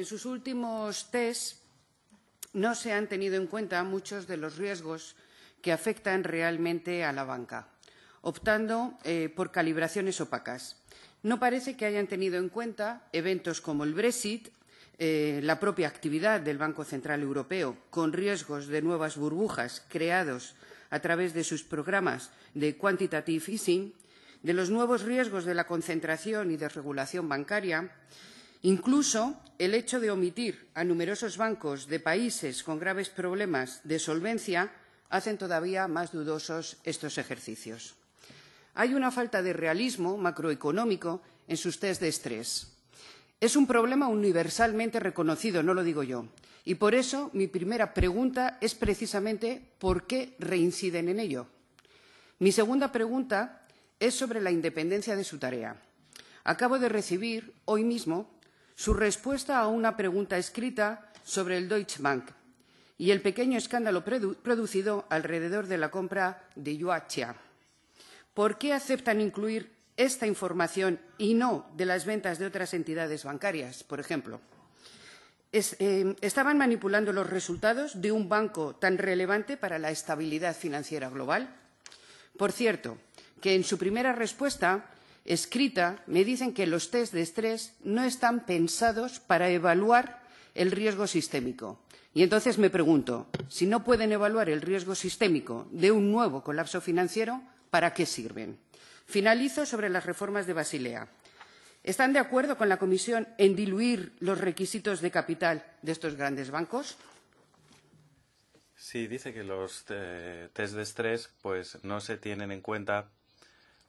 En sus últimos test no se han tenido en cuenta muchos de los riesgos que afectan realmente a la banca, optando eh, por calibraciones opacas. No parece que hayan tenido en cuenta eventos como el Brexit, eh, la propia actividad del Banco Central Europeo, con riesgos de nuevas burbujas creados a través de sus programas de quantitative easing, de los nuevos riesgos de la concentración y desregulación bancaria, Incluso el hecho de omitir a numerosos bancos de países con graves problemas de solvencia hacen todavía más dudosos estos ejercicios. Hay una falta de realismo macroeconómico en sus test de estrés. Es un problema universalmente reconocido, no lo digo yo. Y por eso mi primera pregunta es precisamente por qué reinciden en ello. Mi segunda pregunta es sobre la independencia de su tarea. Acabo de recibir hoy mismo su respuesta a una pregunta escrita sobre el Deutsche Bank y el pequeño escándalo producido alrededor de la compra de Yuachia. ¿Por qué aceptan incluir esta información y no de las ventas de otras entidades bancarias, por ejemplo? Eh, ¿Estaban manipulando los resultados de un banco tan relevante para la estabilidad financiera global? Por cierto, que en su primera respuesta escrita me dicen que los test de estrés no están pensados para evaluar el riesgo sistémico. Y entonces me pregunto, si no pueden evaluar el riesgo sistémico de un nuevo colapso financiero, ¿para qué sirven? Finalizo sobre las reformas de Basilea. ¿Están de acuerdo con la Comisión en diluir los requisitos de capital de estos grandes bancos? Sí, dice que los tests eh, test de estrés pues, no se tienen en cuenta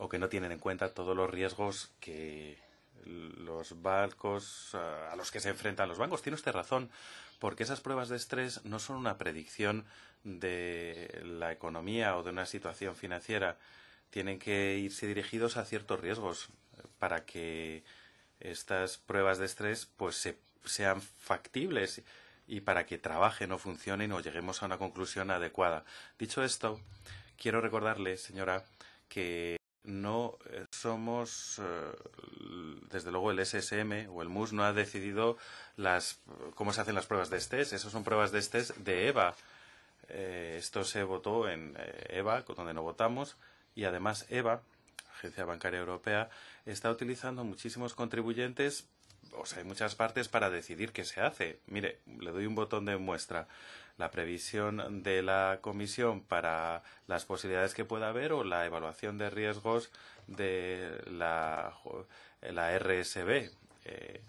o que no tienen en cuenta todos los riesgos que los bancos a los que se enfrentan los bancos. Tiene usted razón, porque esas pruebas de estrés no son una predicción de la economía o de una situación financiera. Tienen que irse dirigidos a ciertos riesgos para que estas pruebas de estrés pues sean factibles y para que trabajen o funcionen o lleguemos a una conclusión adecuada. Dicho esto, quiero recordarle, señora, que no eh, somos, eh, desde luego el SSM o el MUS no ha decidido las, cómo se hacen las pruebas de estés Esas son pruebas de estés de EVA. Eh, esto se votó en EVA, e donde no votamos, y además EVA, Agencia Bancaria Europea, está utilizando muchísimos contribuyentes, o sea, hay muchas partes para decidir qué se hace. Mire, le doy un botón de muestra la previsión de la comisión para las posibilidades que pueda haber o la evaluación de riesgos de la, la RSB. Eh,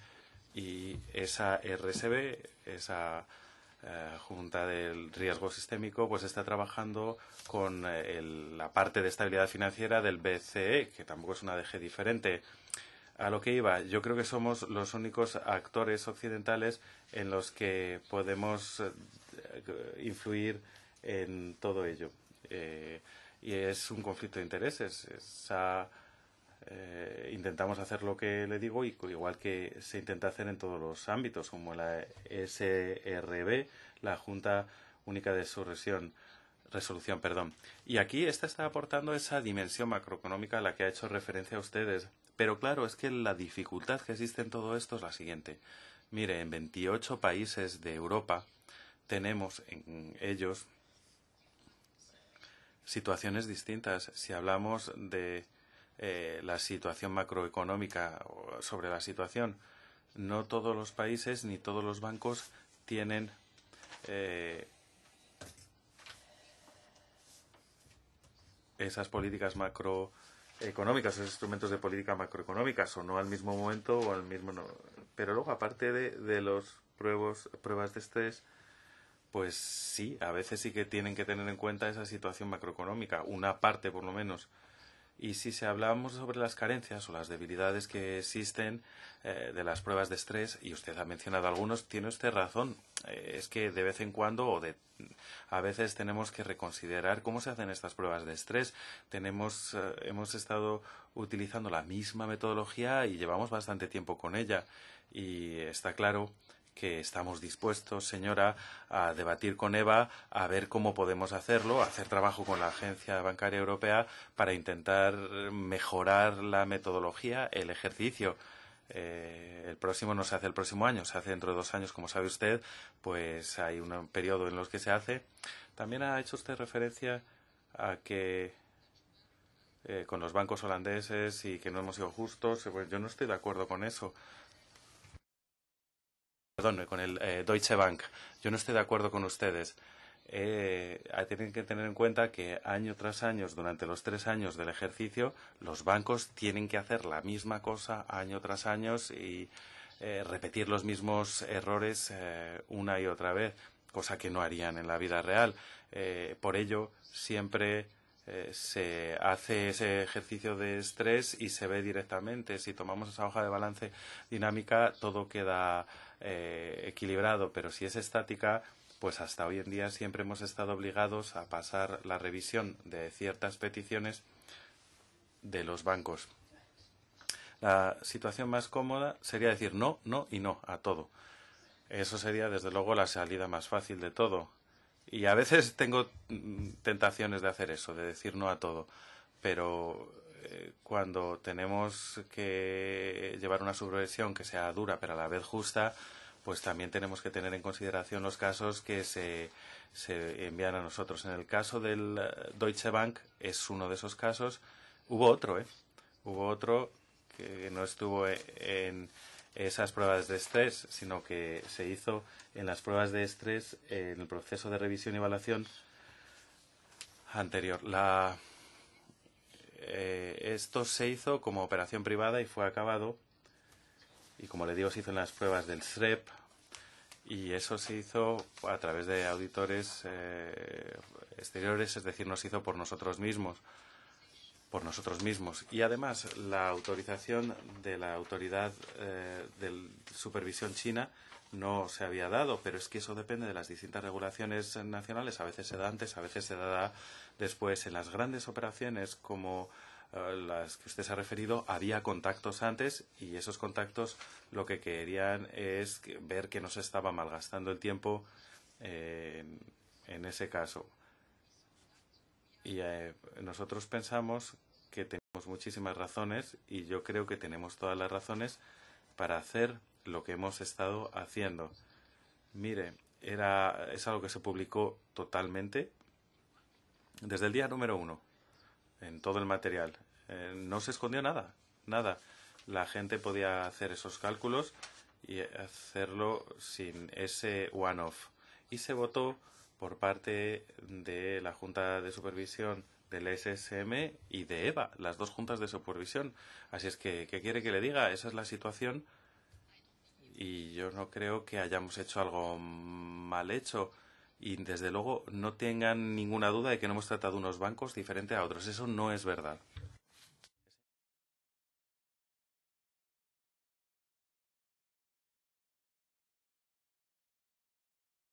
y esa RSB, esa eh, Junta del Riesgo Sistémico, pues está trabajando con eh, la parte de estabilidad financiera del BCE, que tampoco es una DG diferente. A lo que iba, yo creo que somos los únicos actores occidentales en los que podemos eh, influir en todo ello. Eh, y es un conflicto de intereses. Eh, intentamos hacer lo que le digo, y, igual que se intenta hacer en todos los ámbitos, como la SRB, la Junta Única de Resolución. Perdón. Y aquí esta está aportando esa dimensión macroeconómica a la que ha hecho referencia a ustedes. Pero claro, es que la dificultad que existe en todo esto es la siguiente. Mire, en 28 países de Europa, tenemos en ellos situaciones distintas. Si hablamos de eh, la situación macroeconómica sobre la situación, no todos los países ni todos los bancos tienen eh, esas políticas macroeconómicas, esos instrumentos de política macroeconómica, o no al mismo momento o al mismo. Pero luego, aparte de, de las pruebas de estrés, pues sí, a veces sí que tienen que tener en cuenta esa situación macroeconómica, una parte por lo menos. Y si se hablamos sobre las carencias o las debilidades que existen eh, de las pruebas de estrés, y usted ha mencionado algunos, tiene usted razón. Eh, es que de vez en cuando o de a veces tenemos que reconsiderar cómo se hacen estas pruebas de estrés. Tenemos, eh, hemos estado utilizando la misma metodología y llevamos bastante tiempo con ella. Y está claro que estamos dispuestos, señora, a debatir con EVA, a ver cómo podemos hacerlo, hacer trabajo con la Agencia Bancaria Europea para intentar mejorar la metodología, el ejercicio. Eh, el próximo no se hace el próximo año, se hace dentro de dos años, como sabe usted, pues hay un periodo en los que se hace. También ha hecho usted referencia a que eh, con los bancos holandeses y que no hemos sido justos. Pues yo no estoy de acuerdo con eso perdón, con el eh, Deutsche Bank. Yo no estoy de acuerdo con ustedes. Eh, tienen que tener en cuenta que año tras año, durante los tres años del ejercicio, los bancos tienen que hacer la misma cosa año tras año y eh, repetir los mismos errores una y otra vez, cosa que no harían en la vida real. por ello, siempre eh, se hace ese ejercicio de estrés y se ve directamente. Si tomamos esa hoja de balance dinámica, todo queda eh, equilibrado, pero si es estática, pues hasta hoy en día siempre hemos estado obligados a pasar la revisión de ciertas peticiones de los bancos. La situación más cómoda sería decir no, no y no a todo. Eso sería, desde luego, la salida más fácil de todo. Y a veces tengo mm, tentaciones de hacer eso, de decir no a todo, pero eh, cuando tenemos que llevar una subversión que sea dura pero a la vez justa, pues también tenemos que tener en consideración los casos que se, se envían a nosotros. En el caso del eh, Deutsche Bank es uno de esos casos. Hubo otro, ¿eh? Hubo otro que no estuvo eh, en, esas pruebas de estrés, sino que se hizo en las pruebas de estrés en el proceso de revisión y evaluación anterior. Eh, esto se hizo como operación privada y fue acabado, y como le digo, se hizo en las pruebas del SREP, y eso se hizo a través de auditores eh, exteriores, es decir, no se hizo por nosotros mismos por nosotros mismos. Y además, la autorización de la autoridad eh, de supervisión china no se había dado, pero es que eso depende de las distintas regulaciones nacionales. A veces se da antes, a veces se da después. En las grandes operaciones como eh, las que usted se ha referido, había contactos antes y esos contactos lo que querían es ver que no se estaba malgastando el tiempo eh, en ese caso. Y eh, nosotros pensamos que tenemos muchísimas razones y yo creo que tenemos todas las razones para hacer lo que hemos estado haciendo. Mire, era, es algo que se publicó totalmente desde el día número uno en todo el material. Eh, no se escondió nada, nada. La gente podía hacer esos cálculos y hacerlo sin ese one-off. Y se votó por parte de la Junta de Supervisión del SSM y de EVA, las dos juntas de supervisión. Así es que, ¿qué quiere que le diga? Esa es la situación y yo no creo que hayamos hecho algo mal hecho. Y desde luego no tengan ninguna duda de que no hemos tratado unos bancos diferente a otros. Eso no es verdad.